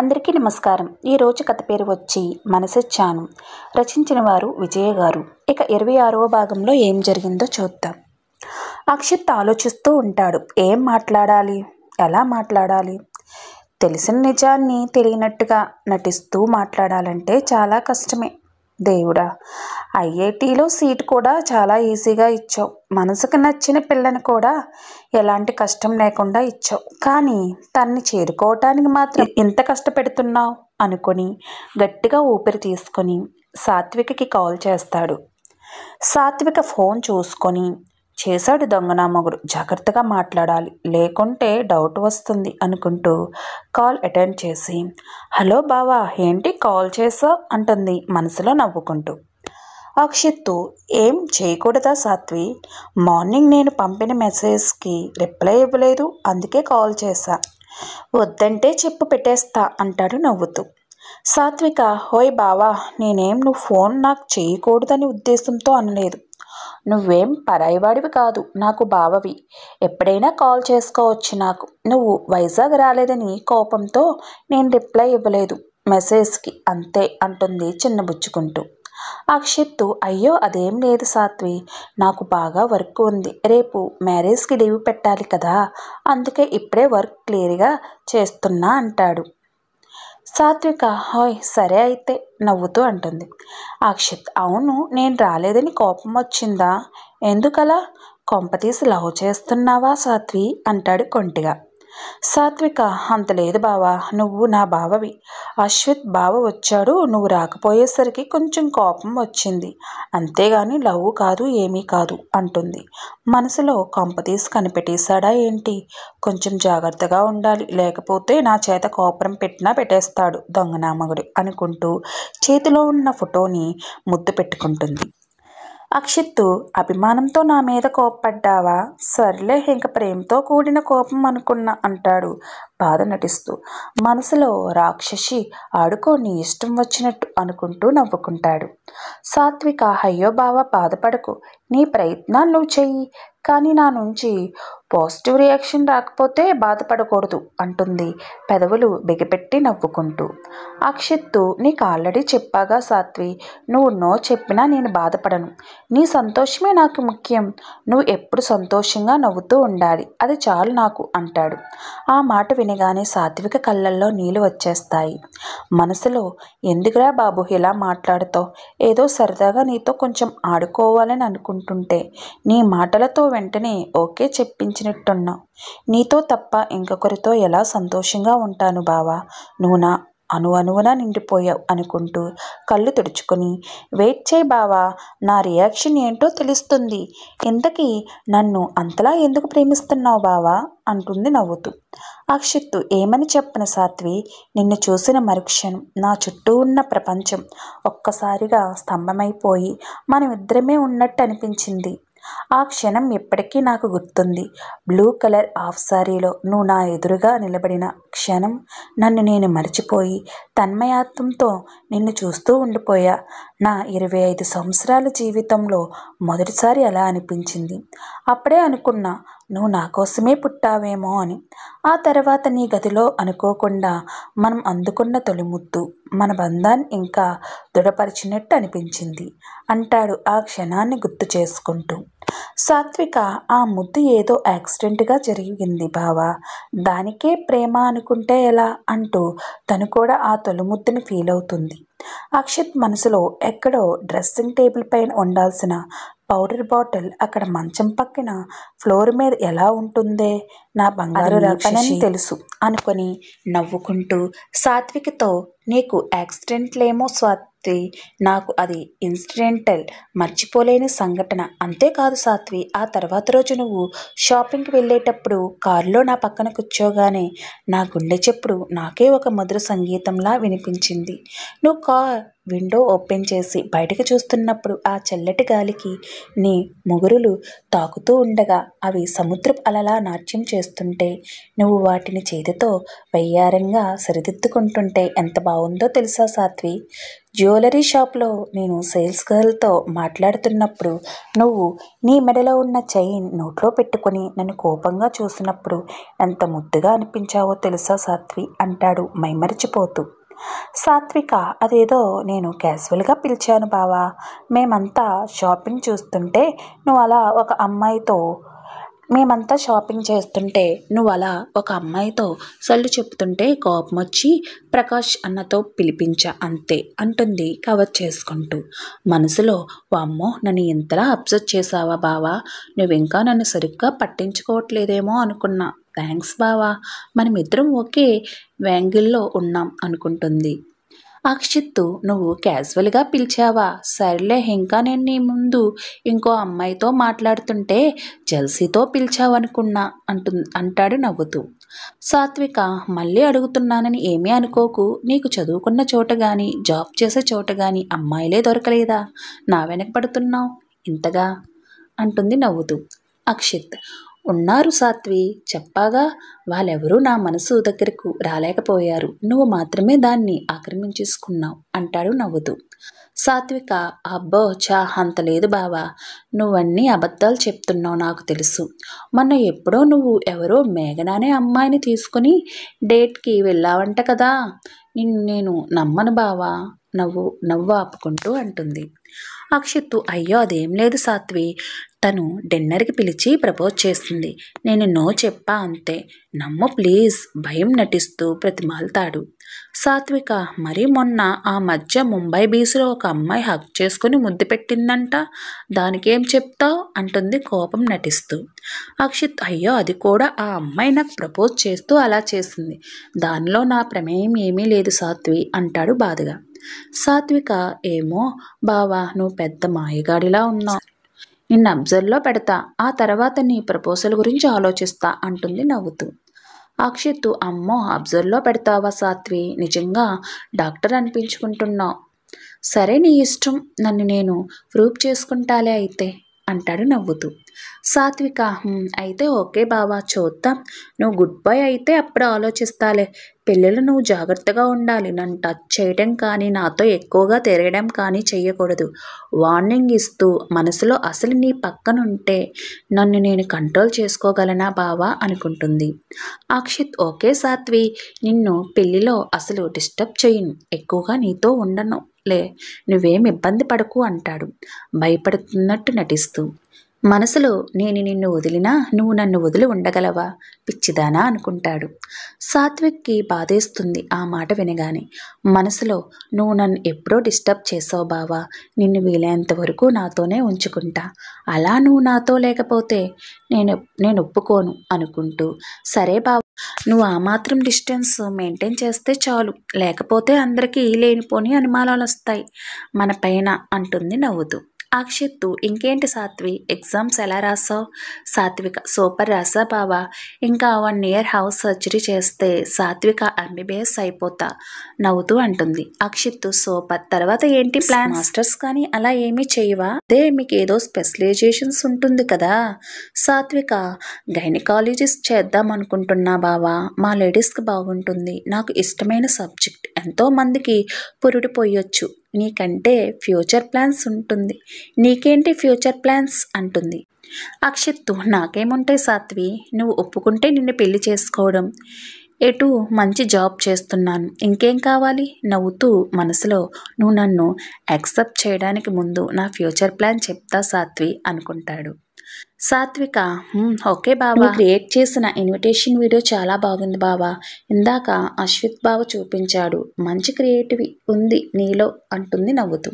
అందరికీ నమస్కారం ఈ రోజు కథ పేరు వచ్చి మనసొచ్చాను రచించిన వారు విజయ గారు ఇక ఇరవై ఆరవ భాగంలో ఏం జరిగిందో చూద్దాం అక్షిత్ ఆలోచిస్తూ ఉంటాడు ఏం మాట్లాడాలి ఎలా మాట్లాడాలి తెలిసిన నిజాన్ని తెలియనట్టుగా నటిస్తూ మాట్లాడాలంటే చాలా కష్టమే దేవుడా ఐఐటీలో సీట్ కూడా చాలా ఈజీగా ఇచ్చావు మనసుకు నచ్చిన పిల్లని కూడా ఎలాంటి కష్టం లేకుండా ఇచ్చావు కానీ తన్ని చేరుకోవటానికి మాత్రం ఎంత కష్టపెడుతున్నావు అనుకుని గట్టిగా ఊపిరి తీసుకొని సాత్వికకి కాల్ చేస్తాడు సాత్విక ఫోన్ చూసుకొని చేశాడు దొంగనా మొగుడు జాగ్రత్తగా మాట్లాడాలి లేకుంటే డౌట్ వస్తుంది అనుకుంటూ కాల్ అటెండ్ చేసి హలో బావా ఏంటి కాల్ చేసా అంటుంది మనసులో నవ్వుకుంటూ అక్షిత్తు ఏం చేయకూడదా సాత్వి మార్నింగ్ నేను పంపిన మెసేజ్కి రిప్లై ఇవ్వలేదు అందుకే కాల్ చేశా వద్దంటే చెప్పు పెట్టేస్తా అంటాడు నవ్వుతూ సాత్విక హోయ్ బావా నేనేం నువ్వు ఫోన్ నాకు చేయకూడదని ఉద్దేశంతో అనలేదు నువ్వేం పరాయివాడివి కాదు నాకు బావవి ఎప్పుడైనా కాల్ చేసుకోవచ్చు నాకు నువ్వు వైజాగ్ రాలేదని కోపంతో నేను రిప్లై ఇవ్వలేదు మెసేజ్కి అంతే అంటుంది చిన్నబుచ్చుకుంటూ అక్షిత్తు అయ్యో అదేం లేదు సాత్వి నాకు బాగా వర్క్ ఉంది రేపు మ్యారేజ్కి లీవ్ పెట్టాలి కదా అందుకే ఇప్పుడే వర్క్ క్లియర్గా చేస్తున్నా అంటాడు సాత్విక హాయ్ సరే అయితే నవ్వుతూ అంటుంది అక్షిత్ అవును నేను రాలేదని కోపం వచ్చిందా ఎందుకలా కొంపతీసి లవ్ చేస్తున్నావా సాత్వి అంటాడు కొంటిగా సాత్విక అంత లేదు బావా నువ్వు నా బావవి అశ్విత్ బావ వచ్చాడు నువ్వు రాకపోయేసరికి కొంచెం కోపం వచ్చింది అంతేగాని లవ్ కాదు ఏమీ కాదు అంటుంది మనసులో తీసి కనిపెట్టేశాడా ఏంటి కొంచెం జాగ్రత్తగా ఉండాలి లేకపోతే నా చేత కోపరం పెట్టినా పెట్టేస్తాడు దొంగనామగుడు అనుకుంటూ చేతిలో ఉన్న ఫోటోని ముద్దు పెట్టుకుంటుంది అక్షిత్తు అభిమానంతో నా మీద కోప్పడ్డావా సర్లే ఇంక ప్రేమతో కూడిన కోపం అనుకున్నా అంటాడు బాధ నటిస్తూ మనసులో రాక్షసి ఆడుకో నీ ఇష్టం వచ్చినట్టు అనుకుంటూ నవ్వుకుంటాడు సాత్విక అయ్యో బావ బాధపడకు నీ ప్రయత్నాలు నువ్వు చెయ్యి కానీ నా నుంచి పాజిటివ్ రియాక్షన్ రాకపోతే బాధపడకూడదు అంటుంది పెదవులు బిగపెట్టి నవ్వుకుంటూ అక్షిత్తు నీకు ఆల్రెడీ చెప్పాగా సాత్వి నువ్వు నో చెప్పినా నేను బాధపడను నీ సంతోషమే నాకు ముఖ్యం నువ్వు ఎప్పుడు సంతోషంగా నవ్వుతూ ఉండాలి అది చాలు నాకు అంటాడు ఆ మాట వినగానే సాత్విక కళ్ళల్లో నీళ్లు వచ్చేస్తాయి మనసులో ఎందుకురా బాబు ఇలా మాట్లాడుతావు ఏదో సరదాగా నీతో కొంచెం ఆడుకోవాలని అనుకుంటుంటే నీ మాటలతో వెంటనే ఓకే చెప్పించి సంతోషించినట్టున్నావు నీతో తప్ప ఇంకొకరితో ఎలా సంతోషంగా ఉంటాను బావా నువ్వు నా అణు నిండిపోయావు అనుకుంటూ కళ్ళు తుడుచుకుని వెయిట్ చేయి బావా నా రియాక్షన్ ఏంటో తెలుస్తుంది ఇంతకీ నన్ను అంతలా ఎందుకు ప్రేమిస్తున్నావు బావా అంటుంది నవ్వుతూ అక్షిత్తు ఏమని చెప్పిన సాత్వి నిన్ను చూసిన మరుక్షణం నా చుట్టూ ఉన్న ప్రపంచం ఒక్కసారిగా స్తంభమైపోయి మనమిద్దరమే ఉన్నట్టు అనిపించింది ఆ క్షణం ఎప్పటికీ నాకు గుర్తుంది బ్లూ కలర్ ఆఫ్ సారీలో నువ్వు నా ఎదురుగా నిలబడిన క్షణం నన్ను నేను మర్చిపోయి తన్మయాత్వంతో నిన్ను చూస్తూ ఉండిపోయా నా ఇరవై ఐదు సంవత్సరాల జీవితంలో మొదటిసారి అలా అనిపించింది అప్పుడే అనుకున్నా నువ్వు నా కోసమే పుట్టావేమో అని ఆ తర్వాత నీ గదిలో అనుకోకుండా మనం అందుకున్న తొలి ముద్దు మన బంధాన్ని ఇంకా దృఢపరిచినట్టు అనిపించింది అంటాడు ఆ క్షణాన్ని గుర్తు చేసుకుంటూ సాత్విక ఆ ముద్దు ఏదో యాక్సిడెంట్గా జరిగింది బావా దానికే ప్రేమ అనుకుంటే ఎలా అంటూ తను కూడా ఆ తొలిముద్దుని ఫీల్ అవుతుంది అక్షిత్ మనసులో ఎక్కడో డ్రెస్సింగ్ టేబుల్ పైన ఉండాల్సిన పౌడర్ బాటిల్ అక్కడ మంచం పక్కన ఫ్లోర్ మీద ఎలా ఉంటుందే నా బంగారు రాకనని తెలుసు అనుకొని నవ్వుకుంటూ సాత్వికతో నీకు యాక్సిడెంట్లేమో స్వాత్ సాత్వి నాకు అది ఇన్సిడెంటల్ మర్చిపోలేని సంఘటన అంతేకాదు సాత్వి ఆ తర్వాత రోజు నువ్వు షాపింగ్కి వెళ్ళేటప్పుడు కారులో నా పక్కన కూర్చోగానే నా గుండె చెప్పుడు నాకే ఒక మధుర సంగీతంలా వినిపించింది నువ్వు కార్ విండో ఓపెన్ చేసి బయటకు చూస్తున్నప్పుడు ఆ చల్లటి గాలికి నీ ముగురులు తాకుతూ ఉండగా అవి సముద్రపు అలలా నాట్యం చేస్తుంటే నువ్వు వాటిని చేతితో వయ్యారంగా సరిదిద్దుకుంటుంటే ఎంత బాగుందో తెలుసా సాత్వి జ్యువెలరీ షాప్లో నేను సేల్స్ గర్ల్తో మాట్లాడుతున్నప్పుడు నువ్వు నీ మెడలో ఉన్న చైన్ నోట్లో పెట్టుకొని నన్ను కోపంగా చూసినప్పుడు ఎంత ముద్దుగా అనిపించావో తెలుసా సాత్వి అంటాడు మైమరిచిపోతూ సాత్విక అదేదో నేను క్యాజువల్గా పిలిచాను బావా మేమంతా షాపింగ్ చూస్తుంటే నువ్వు అలా ఒక అమ్మాయితో మేమంతా షాపింగ్ చేస్తుంటే నువ్వు అలా ఒక అమ్మాయితో సళ్ళు చెప్తుంటే కోపం వచ్చి ప్రకాష్ అన్నతో పిలిపించ అంతే అంటుంది కవర్ చేసుకుంటూ మనసులో వామ్మో నన్ను ఇంతలా అబ్జర్వ్ చేసావా బావా నువ్వింకా నన్ను సరిగ్గా పట్టించుకోవట్లేదేమో అనుకున్నా థ్యాంక్స్ బావా మనమిద్దరం ఒకే వ్యాంగిల్లో ఉన్నాం అనుకుంటుంది అక్షిత్తు నువ్వు క్యాజువల్గా పిలిచావా సర్లే ఇంకా నేను నీ ముందు ఇంకో అమ్మాయితో మాట్లాడుతుంటే జల్సీతో పిలిచావనుకున్నా అంటు అంటాడు నవ్వుతూ సాత్విక మళ్ళీ అడుగుతున్నానని ఏమీ అనుకోకు నీకు చదువుకున్న చోట కానీ జాబ్ చేసే చోట గాని అమ్మాయిలే దొరకలేదా నా వెనక ఇంతగా అంటుంది నవ్వుతూ అక్షిత్ ఉన్నారు సాత్వి చెప్పాగా వాళ్ళెవరూ నా మనసు దగ్గరకు రాలేకపోయారు నువ్వు మాత్రమే దాన్ని ఆక్రమించేసుకున్నావు అంటాడు నవ్వుతూ సాత్విక అబ్బో చా అంత లేదు బావా నువ్వన్నీ అబద్ధాలు చెప్తున్నావు నాకు తెలుసు మొన్న ఎప్పుడో నువ్వు ఎవరో మేఘనానే అమ్మాయిని తీసుకుని డేట్కి వెళ్ళావంట కదా నిన్ను నేను నమ్మను బావా నవ్వు నవ్వు ఆపుకుంటూ అంటుంది అక్షిత్తు అయ్యో అదేం లేదు సాత్వి తను డిన్నర్కి పిలిచి ప్రపోజ్ చేస్తుంది నేను నో చెప్పా అంతే నమ్ము ప్లీజ్ భయం నటిస్తూ ప్రతిమాల్తాడు సాత్విక మరి మొన్న ఆ మధ్య ముంబై బీచ్లో ఒక అమ్మాయి హక్ చేసుకుని ముద్దు పెట్టిందంట దానికేం చెప్తావు అంటుంది కోపం నటిస్తూ అక్షిత్ అయ్యో అది కూడా ఆ అమ్మాయి నాకు ప్రపోజ్ చేస్తూ అలా చేసింది దానిలో నా ప్రమేయం ఏమీ లేదు సాత్వి అంటాడు బాధగా సాత్విక ఏమో బావా నువ్వు పెద్ద మాయగాడిలా ఉన్నావు నిన్ను అబ్జర్వ్లో పెడతా ఆ తర్వాత నీ ప్రపోజల్ గురించి ఆలోచిస్తా అంటుంది నవ్వుతూ అక్షిత్తు అమ్మో అబ్జర్వ్లో పెడతావా సాత్వి నిజంగా డాక్టర్ అనిపించుకుంటున్నావు సరే నీ ఇష్టం నన్ను నేను ప్రూఫ్ చేసుకుంటాలే అయితే అంటాడు నవ్వుతూ సాత్విక అయితే ఓకే బావా చూద్దాం నువ్వు గుడ్ బై అయితే అప్పుడు ఆలోచిస్తాలే పిల్లలు నువ్వు జాగ్రత్తగా ఉండాలి నన్ను టచ్ చేయడం కానీ నాతో ఎక్కువగా తిరగడం కానీ చేయకూడదు వార్నింగ్ ఇస్తూ మనసులో అసలు నీ పక్కనుంటే నన్ను నేను కంట్రోల్ చేసుకోగలనా బావా అనుకుంటుంది అక్షిత్ ఓకే సాత్వి నిన్ను పెళ్లిలో అసలు డిస్టర్బ్ చేయను ఎక్కువగా నీతో ఉండను లే నువ్వేం ఇబ్బంది పడకు అంటాడు భయపడుతున్నట్టు నటిస్తూ మనసులో నేను నిన్ను వదిలినా నువ్వు నన్ను వదిలి ఉండగలవా పిచ్చిదానా అనుకుంటాడు సాత్విక్కి బాధేస్తుంది ఆ మాట వినగానే మనసులో నువ్వు నన్ను ఎప్పుడో డిస్టర్బ్ చేసావు బావా నిన్ను వీలైనంత వరకు నాతోనే ఉంచుకుంటా అలా నువ్వు నాతో లేకపోతే నేను నేను ఒప్పుకోను అనుకుంటూ సరే బావా నువ్వు ఆ మాత్రం డిస్టెన్స్ మెయింటైన్ చేస్తే చాలు లేకపోతే అందరికీ లేనిపోని అనుమానాలు వస్తాయి మన పైన అంటుంది నవ్వుతూ అక్షిత్తు ఇంకేంటి సాత్వి ఎగ్జామ్స్ ఎలా రాసావు సాత్విక సూపర్ రాసా బావా ఇంకా వన్ ఇయర్ హౌస్ సర్జరీ చేస్తే సాత్విక ఎంబీబీఎస్ అయిపోతా నవ్వుతూ అంటుంది అక్షిత్తు సూపర్ తర్వాత ఏంటి ప్లాన్ మాస్టర్స్ కానీ అలా ఏమీ చేయవా అదే మీకు ఏదో స్పెషలైజేషన్స్ ఉంటుంది కదా సాత్విక గైనకాలజిస్ట్ చేద్దాం అనుకుంటున్నా బావా మా లేడీస్కి బాగుంటుంది నాకు ఇష్టమైన సబ్జెక్ట్ ఎంతో మందికి పురుడు పోయొచ్చు నీకంటే ఫ్యూచర్ ప్లాన్స్ ఉంటుంది నీకేంటి ఫ్యూచర్ ప్లాన్స్ అంటుంది అక్షిత్తు నాకేముంటాయి సాత్వి నువ్వు ఒప్పుకుంటే నిన్ను పెళ్లి చేసుకోవడం ఎటు మంచి జాబ్ చేస్తున్నాను ఇంకేం కావాలి నవ్వుతూ మనసులో నువ్వు నన్ను యాక్సెప్ట్ చేయడానికి ముందు నా ఫ్యూచర్ ప్లాన్ చెప్తా సాత్వి అనుకుంటాడు సాత్విక ఓకే బాబా క్రియేట్ చేసిన ఇన్విటేషన్ వీడియో చాలా బాగుంది బావా ఇందాక అశ్విత్ బావ చూపించాడు మంచి క్రియేటివి ఉంది నీలో అంటుంది నవ్వుతూ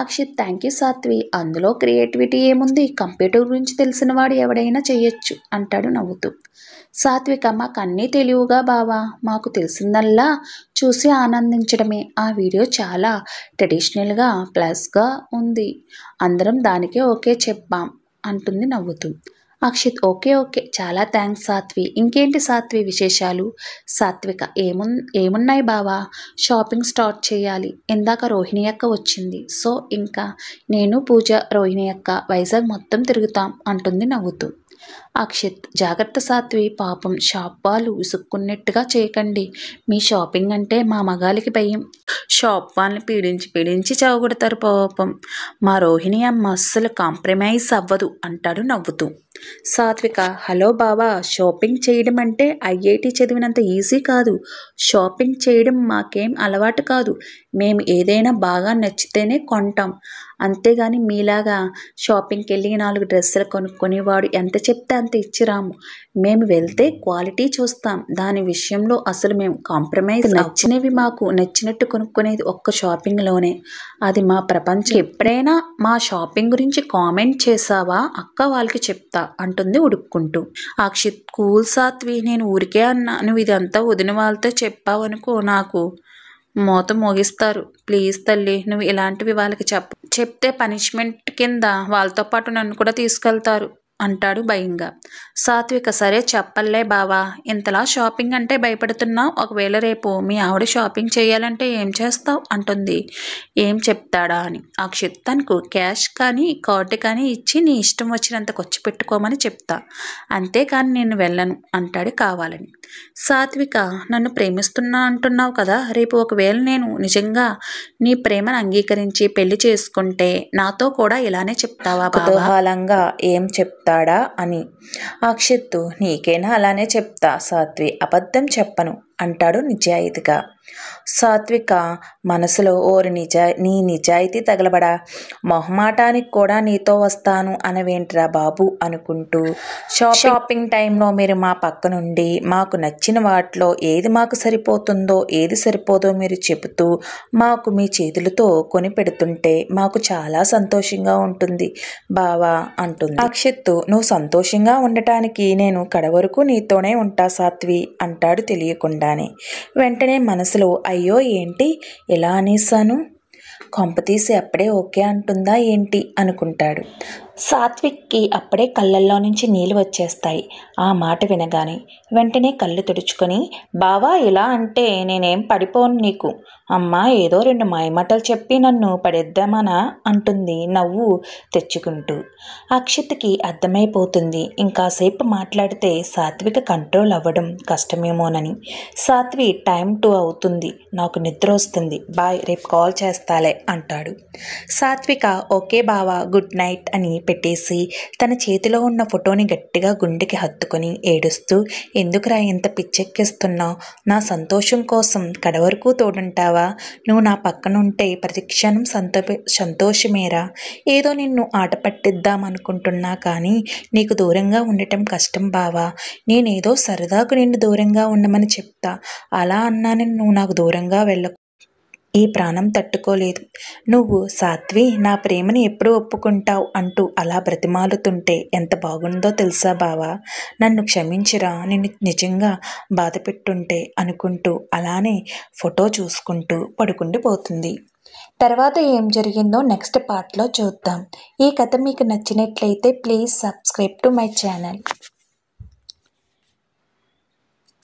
అక్షిత్ థ్యాంక్ యూ సాత్వి అందులో క్రియేటివిటీ ఏముంది కంప్యూటర్ గురించి తెలిసిన వాడు ఎవడైనా చేయొచ్చు అంటాడు నవ్వుతూ సాత్విక మాకు అన్నీ తెలివిగా బావా మాకు తెలిసిందల్లా చూసి ఆనందించడమే ఆ వీడియో చాలా ట్రెడిషనల్గా ప్లస్గా ఉంది అందరం దానికే ఓకే చెప్పాం అంటుంది నవ్వుతూ అక్షిత్ ఓకే ఓకే చాలా థ్యాంక్స్ సాత్వి ఇంకేంటి సాత్వి విశేషాలు సాత్విక ఏమున్ ఏమున్నాయి బావా షాపింగ్ స్టార్ట్ చేయాలి ఇందాక రోహిణి అక్క వచ్చింది సో ఇంకా నేను పూజ రోహిణి అక్క వైజాగ్ మొత్తం తిరుగుతాం అంటుంది నవ్వుతూ అక్షిత్ జాగ్రత్త సాత్వి పాపం షాప్ వాళ్ళు విసుక్కున్నట్టుగా చేయకండి మీ షాపింగ్ అంటే మా మగాలికి భయం షాప్ వాళ్ళని పీడించి పీడించి చవగొడతారు పాపం మా రోహిణి అమ్మ అస్సలు కాంప్రమైజ్ అవ్వదు అంటాడు నవ్వుతూ సాత్విక హలో బావా షాపింగ్ చేయడం అంటే ఐఐటి చదివినంత ఈజీ కాదు షాపింగ్ చేయడం మాకేం అలవాటు కాదు మేము ఏదైనా బాగా నచ్చితేనే కొంటాం అంతేగాని మీలాగా షాపింగ్కి వెళ్ళి నాలుగు డ్రెస్సులు కొనుక్కొని వాడు ఎంత చెప్తే అంత ఇచ్చి రాము మేము వెళ్తే క్వాలిటీ చూస్తాం దాని విషయంలో అసలు మేము కాంప్రమైజ్ నచ్చినవి మాకు నచ్చినట్టు కొనుక్కునేది ఒక్క షాపింగ్లోనే అది మా ప్రపంచం ఎప్పుడైనా మా షాపింగ్ గురించి కామెంట్ చేసావా అక్క వాళ్ళకి చెప్తా అంటుంది ఉడుక్కుంటూ అక్షిత్ కూల్ సాత్వి నేను ఊరికే అన్నా నువ్వు ఇదంతా వదిన వాళ్ళతో చెప్పావనుకో నాకు మూత మోగిస్తారు ప్లీజ్ తల్లి నువ్వు ఇలాంటివి వాళ్ళకి చెప్పు చెప్తే పనిష్మెంట్ కింద వాళ్ళతో పాటు నన్ను కూడా తీసుకెళ్తారు అంటాడు భయంగా సాత్విక సరే చెప్పలే బావా ఇంతలా షాపింగ్ అంటే భయపడుతున్నావు ఒకవేళ రేపు మీ ఆవిడ షాపింగ్ చేయాలంటే ఏం చేస్తావు అంటుంది ఏం చెప్తాడా అని అక్షిత్ తనకు క్యాష్ కానీ కార్డు కానీ ఇచ్చి నీ ఇష్టం వచ్చినంత ఖర్చు పెట్టుకోమని చెప్తా అంతేకాని నేను వెళ్ళను అంటాడు కావాలని సాత్విక నన్ను ప్రేమిస్తున్నా అంటున్నావు కదా రేపు ఒకవేళ నేను నిజంగా నీ ప్రేమను అంగీకరించి పెళ్లి చేసుకుంటే నాతో కూడా ఇలానే చెప్తావా కుతూహలంగా ఏం చెప్తా చెప్తాడా అని అక్షిత్తు నీకేనా అలానే చెప్తా సాత్వి అబద్ధం చెప్పను అంటాడు నిజాయితీగా సాత్విక మనసులో ఓరి నిజా నీ నిజాయితీ తగలబడా మొహమాటానికి కూడా నీతో వస్తాను అనవేంట్రా బాబు అనుకుంటూ షాపింగ్ టైంలో మీరు మా పక్క నుండి మాకు నచ్చిన వాటిలో ఏది మాకు సరిపోతుందో ఏది సరిపోదో మీరు చెబుతూ మాకు మీ చేతులతో కొని పెడుతుంటే మాకు చాలా సంతోషంగా ఉంటుంది బావా అంటుంది అక్షిత్తు నువ్వు సంతోషంగా ఉండటానికి నేను కడవరకు నీతోనే ఉంటా సాత్వి అంటాడు తెలియకుండా అనగానే వెంటనే మనసులో అయ్యో ఏంటి ఎలా అనేసాను కొంపతీసి అప్పుడే ఓకే అంటుందా ఏంటి అనుకుంటాడు సాత్విక్కి అప్పుడే కళ్ళల్లో నుంచి నీళ్లు వచ్చేస్తాయి ఆ మాట వినగానే వెంటనే కళ్ళు తుడుచుకొని బావా ఇలా అంటే నేనేం పడిపోను నీకు అమ్మ ఏదో రెండు మాయమాటలు చెప్పి నన్ను పడేద్దామనా అంటుంది నవ్వు తెచ్చుకుంటూ అక్షిత్కి అర్థమైపోతుంది ఇంకాసేపు మాట్లాడితే సాత్విక కంట్రోల్ అవ్వడం కష్టమేమోనని సాత్వి టైం టూ అవుతుంది నాకు నిద్ర వస్తుంది బాయ్ రేపు కాల్ చేస్తాలే అంటాడు సాత్విక ఓకే బావా గుడ్ నైట్ అని పెట్టేసి తన చేతిలో ఉన్న ఫోటోని గట్టిగా గుండెకి హత్తుకొని ఏడుస్తూ ఎందుకురా ఇంత పిచ్చెక్కిస్తున్నావు నా సంతోషం కోసం కడవరకు తోడుంటావా నువ్వు నా పక్కనుంటే ప్రతిక్షణం సంతో సంతోషమేరా ఏదో నిన్ను ఆట పట్టిద్దామనుకుంటున్నా కానీ నీకు దూరంగా ఉండటం కష్టం బావా నేనేదో సరదాకు నిన్ను దూరంగా ఉండమని చెప్తా అలా అన్నానని నువ్వు నాకు దూరంగా వెళ్ళకు ఈ ప్రాణం తట్టుకోలేదు నువ్వు సాత్వి నా ప్రేమని ఎప్పుడు ఒప్పుకుంటావు అంటూ అలా బ్రతిమాలుతుంటే ఎంత బాగుందో తెలుసా బావా నన్ను క్షమించిరా నిన్ను నిజంగా బాధ పెట్టుంటే అనుకుంటూ అలానే ఫోటో చూసుకుంటూ పడుకుండిపోతుంది తర్వాత ఏం జరిగిందో నెక్స్ట్ పార్ట్లో చూద్దాం ఈ కథ మీకు నచ్చినట్లయితే please subscribe to my channel